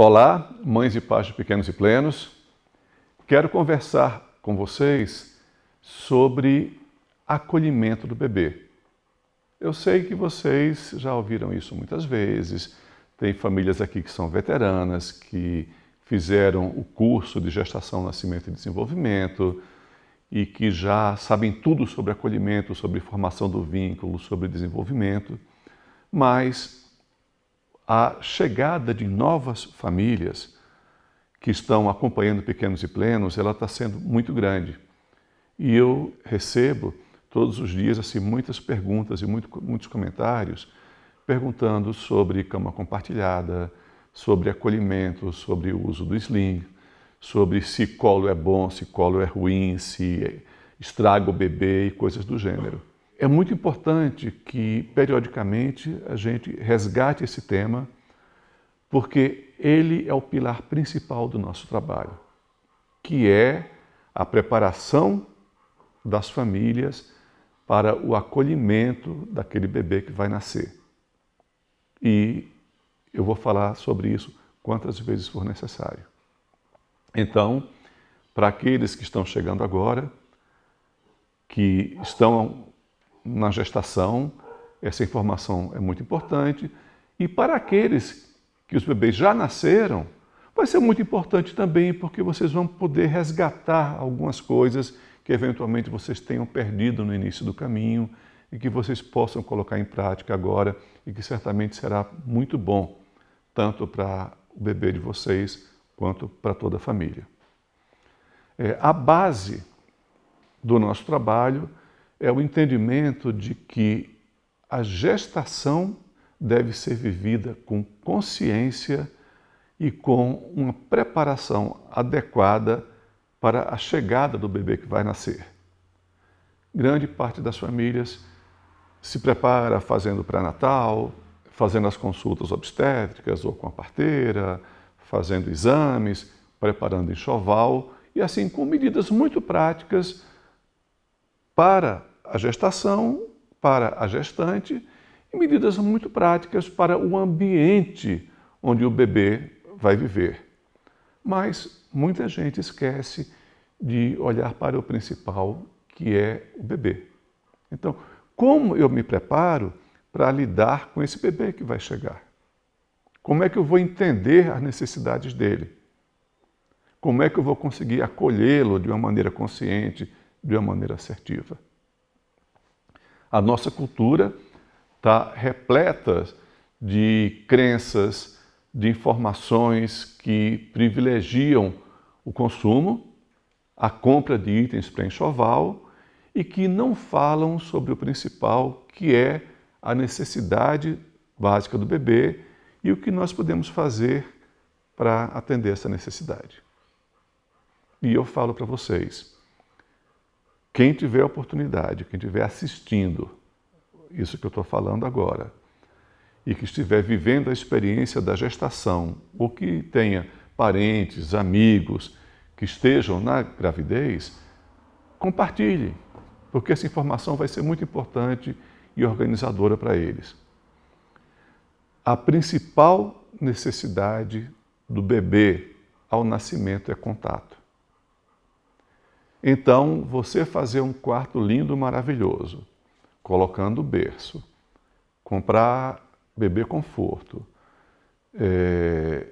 Olá, mães e pais de pequenos e plenos. Quero conversar com vocês sobre acolhimento do bebê. Eu sei que vocês já ouviram isso muitas vezes. Tem famílias aqui que são veteranas, que fizeram o curso de gestação, nascimento e desenvolvimento e que já sabem tudo sobre acolhimento, sobre formação do vínculo, sobre desenvolvimento. Mas a chegada de novas famílias que estão acompanhando pequenos e plenos, ela está sendo muito grande. E eu recebo todos os dias assim muitas perguntas e muito, muitos comentários perguntando sobre cama compartilhada, sobre acolhimento, sobre o uso do sling, sobre se colo é bom, se colo é ruim, se estraga o bebê e coisas do gênero. É muito importante que, periodicamente, a gente resgate esse tema, porque ele é o pilar principal do nosso trabalho, que é a preparação das famílias para o acolhimento daquele bebê que vai nascer. E eu vou falar sobre isso quantas vezes for necessário. Então, para aqueles que estão chegando agora, que estão na gestação, essa informação é muito importante. E para aqueles que os bebês já nasceram, vai ser muito importante também, porque vocês vão poder resgatar algumas coisas que eventualmente vocês tenham perdido no início do caminho e que vocês possam colocar em prática agora e que certamente será muito bom, tanto para o bebê de vocês quanto para toda a família. É, a base do nosso trabalho é o entendimento de que a gestação deve ser vivida com consciência e com uma preparação adequada para a chegada do bebê que vai nascer. Grande parte das famílias se prepara fazendo pré-natal, fazendo as consultas obstétricas ou com a parteira, fazendo exames, preparando enxoval e assim com medidas muito práticas para a gestação, para a gestante e medidas muito práticas para o ambiente onde o bebê vai viver. Mas muita gente esquece de olhar para o principal, que é o bebê. Então, como eu me preparo para lidar com esse bebê que vai chegar? Como é que eu vou entender as necessidades dele? Como é que eu vou conseguir acolhê-lo de uma maneira consciente, de uma maneira assertiva. A nossa cultura está repleta de crenças, de informações que privilegiam o consumo, a compra de itens para enxoval e que não falam sobre o principal, que é a necessidade básica do bebê e o que nós podemos fazer para atender essa necessidade. E eu falo para vocês, quem tiver oportunidade, quem estiver assistindo isso que eu estou falando agora, e que estiver vivendo a experiência da gestação, ou que tenha parentes, amigos que estejam na gravidez, compartilhe, porque essa informação vai ser muito importante e organizadora para eles. A principal necessidade do bebê ao nascimento é contato. Então, você fazer um quarto lindo, maravilhoso, colocando berço, comprar bebê conforto, é,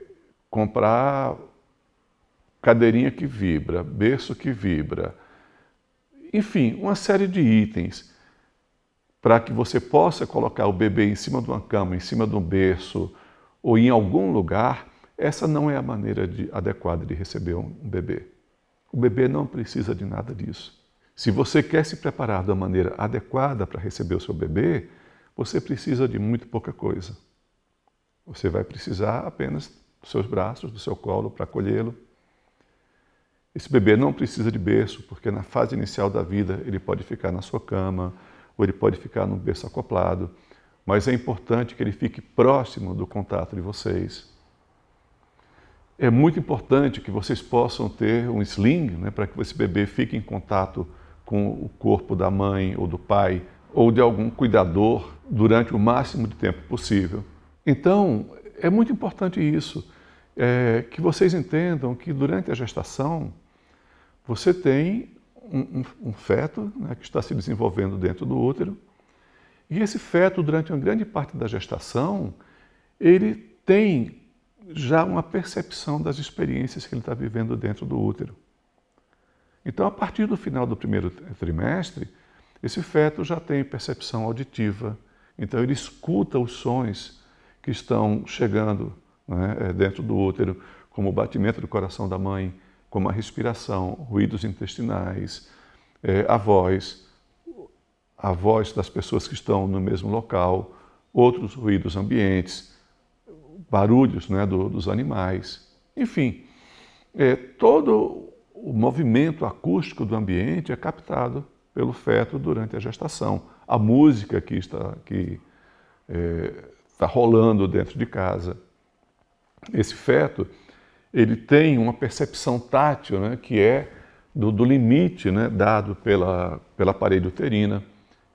comprar cadeirinha que vibra, berço que vibra, enfim, uma série de itens para que você possa colocar o bebê em cima de uma cama, em cima de um berço ou em algum lugar, essa não é a maneira de, adequada de receber um bebê. O bebê não precisa de nada disso. Se você quer se preparar da maneira adequada para receber o seu bebê, você precisa de muito pouca coisa. Você vai precisar apenas dos seus braços, do seu colo para acolhê-lo. Esse bebê não precisa de berço, porque na fase inicial da vida ele pode ficar na sua cama ou ele pode ficar num berço acoplado, mas é importante que ele fique próximo do contato de vocês, é muito importante que vocês possam ter um sling né, para que esse bebê fique em contato com o corpo da mãe ou do pai ou de algum cuidador durante o máximo de tempo possível. Então, é muito importante isso, é, que vocês entendam que durante a gestação você tem um, um, um feto né, que está se desenvolvendo dentro do útero e esse feto, durante uma grande parte da gestação, ele tem já uma percepção das experiências que ele está vivendo dentro do útero. Então, a partir do final do primeiro trimestre, esse feto já tem percepção auditiva, então ele escuta os sons que estão chegando né, eh, dentro do útero, como o batimento do coração da mãe, como a respiração, ruídos intestinais, eh, a voz, a voz das pessoas que estão no mesmo local, outros ruídos ambientes, barulhos né, do, dos animais. Enfim, é, todo o movimento acústico do ambiente é captado pelo feto durante a gestação. A música que está, que, é, está rolando dentro de casa. Esse feto ele tem uma percepção tátil né, que é do, do limite né, dado pela, pela parede uterina.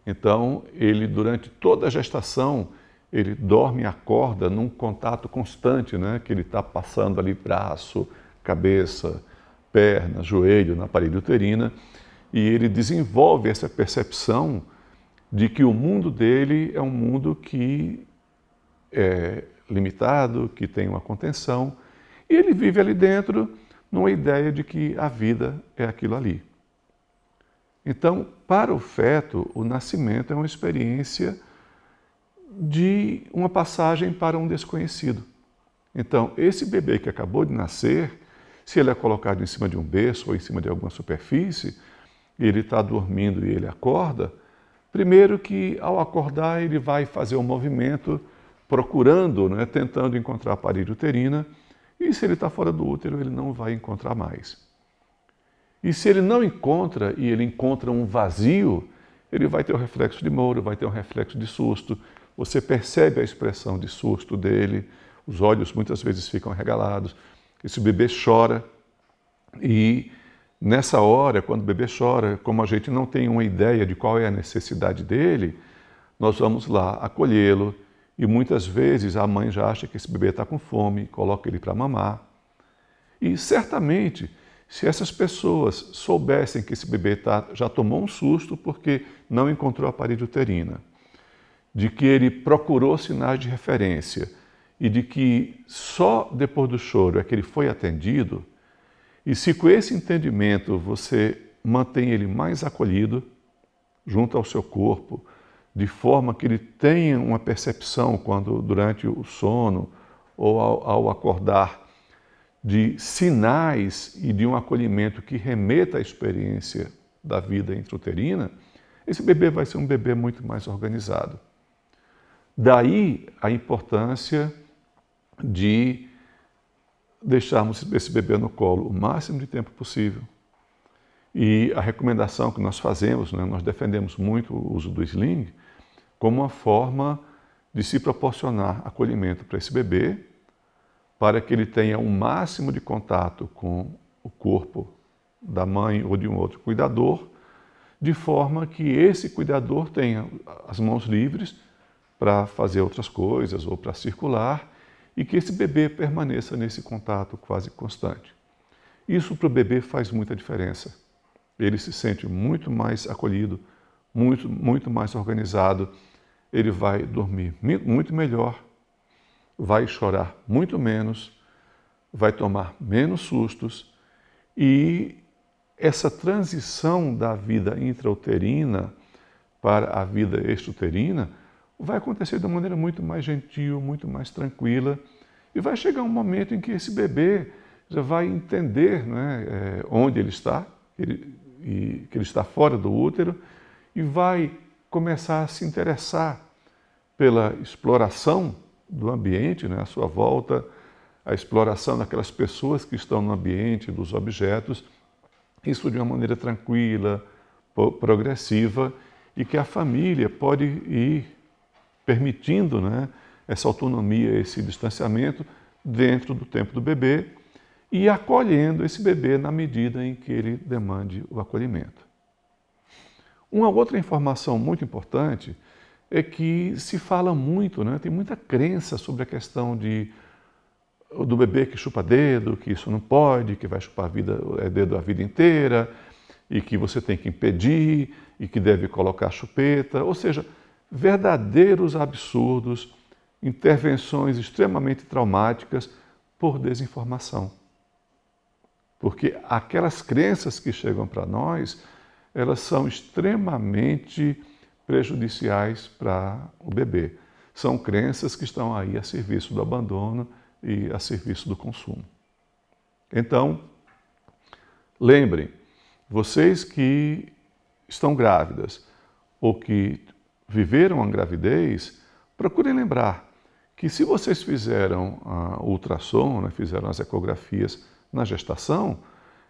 Então, ele, durante toda a gestação, ele dorme e acorda num contato constante, né? que ele está passando ali braço, cabeça, perna, joelho, na parede uterina, e ele desenvolve essa percepção de que o mundo dele é um mundo que é limitado, que tem uma contenção, e ele vive ali dentro numa ideia de que a vida é aquilo ali. Então, para o feto, o nascimento é uma experiência de uma passagem para um desconhecido. Então, esse bebê que acabou de nascer, se ele é colocado em cima de um berço ou em cima de alguma superfície, e ele está dormindo e ele acorda, primeiro que ao acordar ele vai fazer um movimento procurando, né, tentando encontrar a parede uterina, e se ele está fora do útero, ele não vai encontrar mais. E se ele não encontra e ele encontra um vazio, ele vai ter o um reflexo de Moro, vai ter um reflexo de susto, você percebe a expressão de susto dele, os olhos muitas vezes ficam regalados, esse bebê chora e nessa hora, quando o bebê chora, como a gente não tem uma ideia de qual é a necessidade dele, nós vamos lá acolhê-lo e muitas vezes a mãe já acha que esse bebê está com fome, coloca ele para mamar. E certamente, se essas pessoas soubessem que esse bebê tá, já tomou um susto porque não encontrou a parede uterina, de que ele procurou sinais de referência e de que só depois do choro é que ele foi atendido, e se com esse entendimento você mantém ele mais acolhido junto ao seu corpo, de forma que ele tenha uma percepção quando durante o sono ou ao, ao acordar de sinais e de um acolhimento que remeta à experiência da vida intrauterina, esse bebê vai ser um bebê muito mais organizado. Daí a importância de deixarmos esse bebê no colo o máximo de tempo possível. E a recomendação que nós fazemos, né, nós defendemos muito o uso do sling como uma forma de se proporcionar acolhimento para esse bebê, para que ele tenha o um máximo de contato com o corpo da mãe ou de um outro cuidador, de forma que esse cuidador tenha as mãos livres para fazer outras coisas ou para circular e que esse bebê permaneça nesse contato quase constante. Isso para o bebê faz muita diferença. Ele se sente muito mais acolhido, muito, muito mais organizado, ele vai dormir muito melhor, vai chorar muito menos, vai tomar menos sustos e essa transição da vida intrauterina para a vida extruterina vai acontecer de uma maneira muito mais gentil, muito mais tranquila. E vai chegar um momento em que esse bebê já vai entender né, é, onde ele está, ele, e, que ele está fora do útero, e vai começar a se interessar pela exploração do ambiente, né, à sua volta, a exploração daquelas pessoas que estão no ambiente, dos objetos, isso de uma maneira tranquila, progressiva, e que a família pode ir permitindo né, essa autonomia, esse distanciamento dentro do tempo do bebê e acolhendo esse bebê na medida em que ele demande o acolhimento. Uma outra informação muito importante é que se fala muito, né, tem muita crença sobre a questão de do bebê que chupa dedo, que isso não pode, que vai chupar vida, é, dedo a vida inteira, e que você tem que impedir, e que deve colocar chupeta. Ou seja, verdadeiros absurdos, intervenções extremamente traumáticas por desinformação. Porque aquelas crenças que chegam para nós, elas são extremamente prejudiciais para o bebê. São crenças que estão aí a serviço do abandono e a serviço do consumo. Então, lembrem, vocês que estão grávidas ou que viveram a gravidez, procurem lembrar que se vocês fizeram a ultrassom, né, fizeram as ecografias na gestação,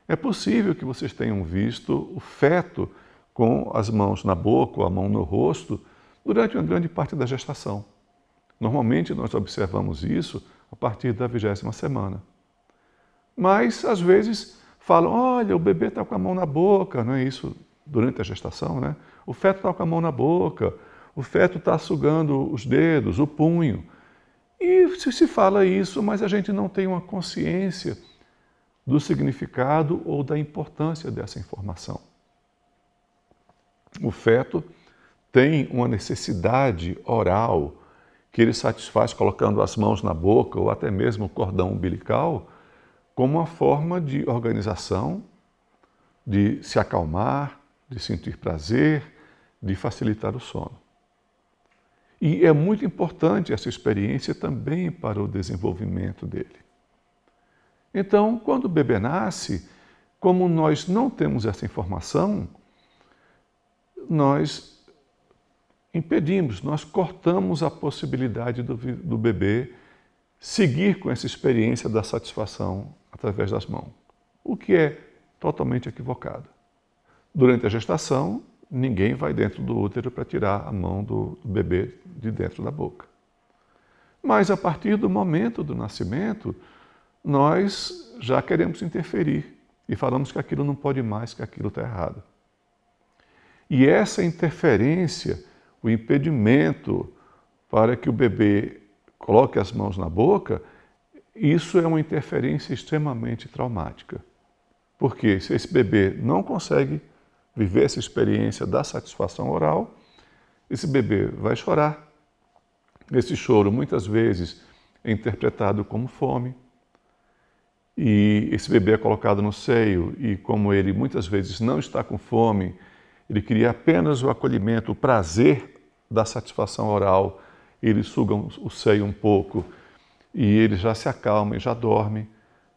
é possível que vocês tenham visto o feto com as mãos na boca ou a mão no rosto durante uma grande parte da gestação. Normalmente nós observamos isso a partir da vigésima semana. Mas às vezes falam, olha, o bebê está com a mão na boca, não é isso durante a gestação, né? O feto está com a mão na boca, o feto está sugando os dedos, o punho. E se fala isso, mas a gente não tem uma consciência do significado ou da importância dessa informação. O feto tem uma necessidade oral que ele satisfaz colocando as mãos na boca ou até mesmo o cordão umbilical como uma forma de organização, de se acalmar, de sentir prazer, de facilitar o sono. E é muito importante essa experiência também para o desenvolvimento dele. Então, quando o bebê nasce, como nós não temos essa informação, nós impedimos, nós cortamos a possibilidade do, do, bebê seguir com essa experiência da satisfação através das mãos, o que é totalmente equivocado. Durante a gestação, ninguém vai dentro do útero para tirar a mão do, bebê de dentro da boca. Mas a partir do momento do nascimento, nós já queremos interferir e falamos que aquilo não pode mais, que aquilo está errado. E essa interferência, o impedimento para que o bebê coloque as mãos na boca, isso é uma interferência extremamente traumática. Porque se esse bebê não consegue viver essa experiência da satisfação oral, esse bebê vai chorar. Esse choro muitas vezes é interpretado como fome. E esse bebê é colocado no seio e como ele muitas vezes não está com fome, ele queria apenas o acolhimento, o prazer da satisfação oral. Ele suga o seio um pouco e ele já se acalma e já dorme,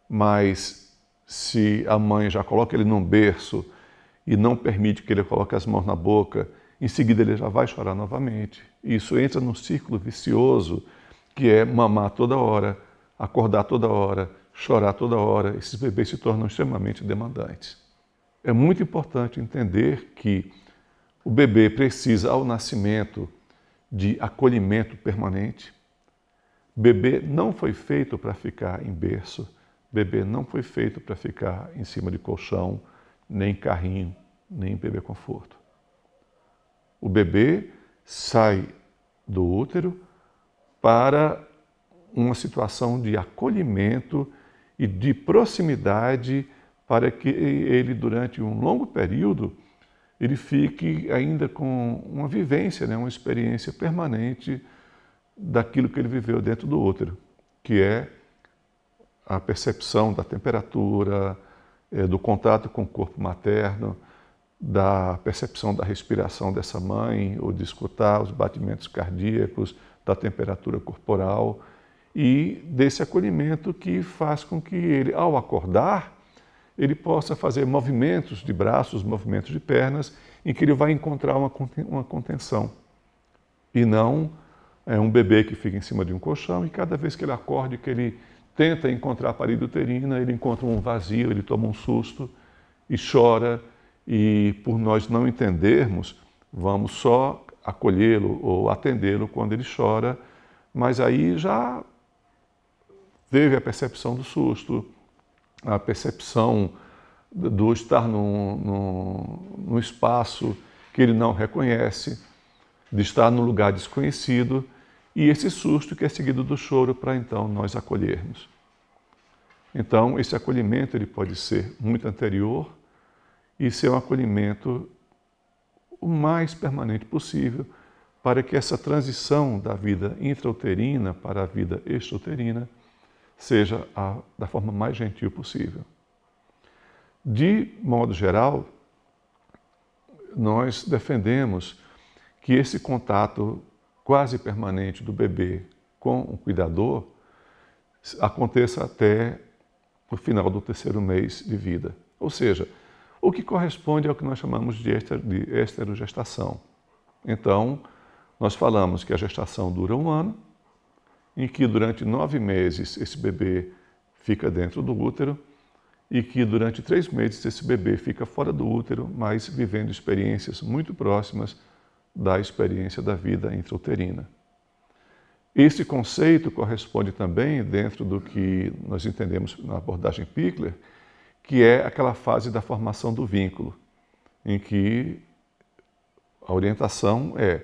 mas se a mãe já coloca ele num berço e não permite que ele coloque as mãos na boca, em seguida ele já vai chorar novamente. E isso entra num círculo vicioso que é mamar toda hora, acordar toda hora, chorar toda hora. Esses bebês se tornam extremamente demandantes. É muito importante entender que o bebê precisa, ao nascimento, de acolhimento permanente. Bebê não foi feito para ficar em berço, bebê não foi feito para ficar em cima de colchão, nem carrinho, nem bebê conforto. O bebê sai do útero para uma situação de acolhimento e de proximidade para que ele durante um longo período ele fique ainda com uma vivência, né, uma experiência permanente daquilo que ele viveu dentro do útero, que é a percepção da temperatura, é, do contato com o corpo materno, da percepção da respiração dessa mãe, ou de escutar os batimentos cardíacos, da temperatura corporal e desse acolhimento que faz com que ele, ao acordar, ele possa fazer movimentos de braços, movimentos de pernas, em que ele vai encontrar uma contenção e não é um bebê que fica em cima de um colchão e cada vez que ele acorde, que ele tenta encontrar a parede uterina, ele encontra um vazio, ele toma um susto e chora. E por nós não entendermos, vamos só acolhê-lo ou atendê-lo quando ele chora, mas aí já teve a percepção do susto, a percepção do estar num, num, num espaço que ele não reconhece, de estar num lugar desconhecido e esse susto que é seguido do choro para então nós acolhermos. Então, esse acolhimento ele pode ser muito anterior e ser um acolhimento o mais permanente possível para que essa transição da vida intrauterina para a vida extrauterina seja a, da forma mais gentil possível. De modo geral, nós defendemos que esse contato quase permanente do bebê com o cuidador aconteça até o final do terceiro mês de vida. Ou seja, o que corresponde ao que nós chamamos de esterogestação. Então, nós falamos que a gestação dura um ano, em que durante nove meses esse bebê fica dentro do útero e que durante três meses esse bebê fica fora do útero, mas vivendo experiências muito próximas da experiência da vida intrauterina. Esse conceito corresponde também dentro do que nós entendemos na abordagem Pickler, que é aquela fase da formação do vínculo, em que a orientação é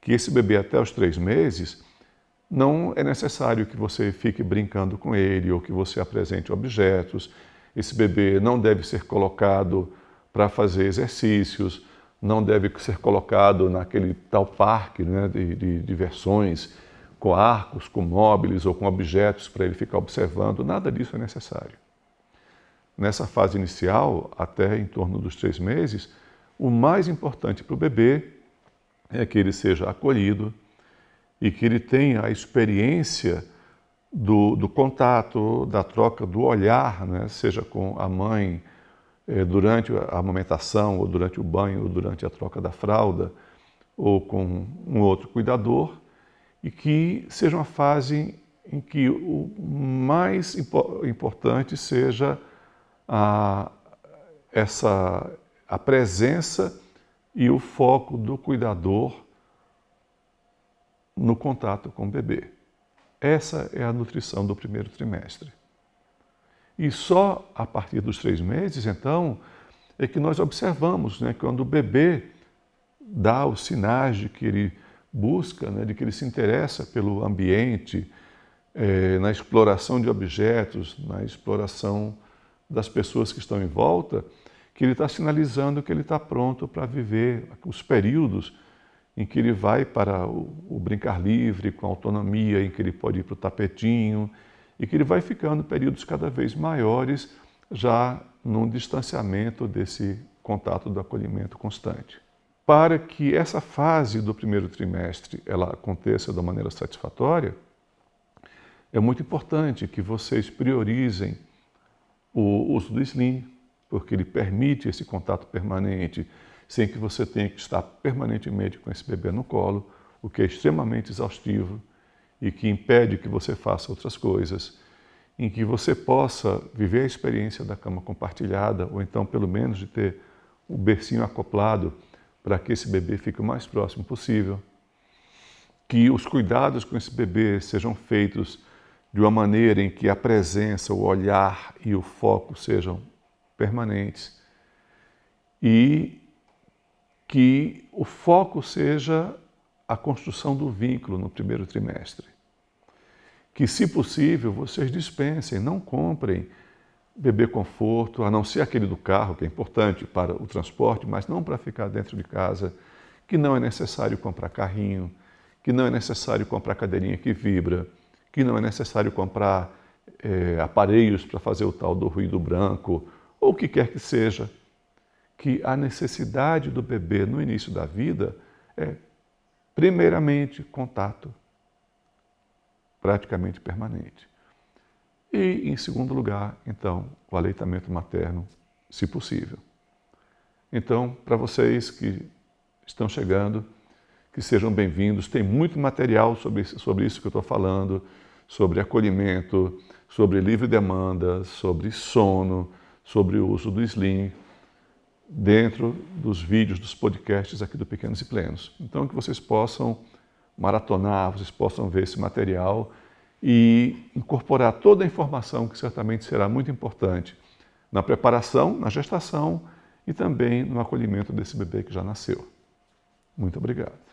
que esse bebê até os três meses não é necessário que você fique brincando com ele ou que você apresente objetos. Esse bebê não deve ser colocado para fazer exercícios, não deve ser colocado naquele tal parque né, de, de diversões com arcos, com móveis ou com objetos para ele ficar observando, nada disso é necessário. Nessa fase inicial, até em torno dos três meses, o mais importante para o bebê é que ele seja acolhido e que ele tenha a experiência do, do contato, da troca do olhar, né, seja com a mãe, eh, durante a amamentação, ou durante o banho, ou durante a troca da fralda, ou com um outro cuidador, e que seja uma fase em que o mais importante seja a, essa, a presença e o foco do cuidador no contato com o bebê. Essa é a nutrição do primeiro trimestre. E só a partir dos três meses, então, é que nós observamos né, quando o bebê dá os sinais de que ele busca, né, de que ele se interessa pelo ambiente, é, na exploração de objetos, na exploração das pessoas que estão em volta, que ele está sinalizando que ele está pronto para viver os períodos em que ele vai para o, o brincar livre, com autonomia, em que ele pode ir para o tapetinho, e que ele vai ficando períodos cada vez maiores, já num distanciamento desse contato do acolhimento constante. Para que essa fase do primeiro trimestre ela aconteça de maneira satisfatória, é muito importante que vocês priorizem o uso do slim, porque ele permite esse contato permanente, sem que você tenha que estar permanentemente com esse bebê no colo, o que é extremamente exaustivo e que impede que você faça outras coisas, em que você possa viver a experiência da cama compartilhada, ou então pelo menos de ter o bercinho acoplado para que esse bebê fique o mais próximo possível, que os cuidados com esse bebê sejam feitos de uma maneira em que a presença, o olhar e o foco sejam permanentes e que o foco seja a construção do vínculo no primeiro trimestre. Que, se possível, vocês dispensem, não comprem bebê conforto, a não ser aquele do carro, que é importante para o transporte, mas não para ficar dentro de casa, que não é necessário comprar carrinho, que não é necessário comprar cadeirinha que vibra, que não é necessário comprar é, aparelhos para fazer o tal do ruído branco, ou o que quer que seja. Que a necessidade do bebê no início da vida é Primeiramente, contato praticamente permanente. E, em segundo lugar, então, o aleitamento materno, se possível. Então, para vocês que estão chegando, que sejam bem-vindos. Tem muito material sobre, sobre isso que eu estou falando, sobre acolhimento, sobre livre demanda, sobre sono, sobre o uso do sling dentro dos vídeos, dos podcasts aqui do Pequenos e Plenos. Então, que vocês possam maratonar, vocês possam ver esse material e incorporar toda a informação que certamente será muito importante na preparação, na gestação e também no acolhimento desse bebê que já nasceu. Muito obrigado.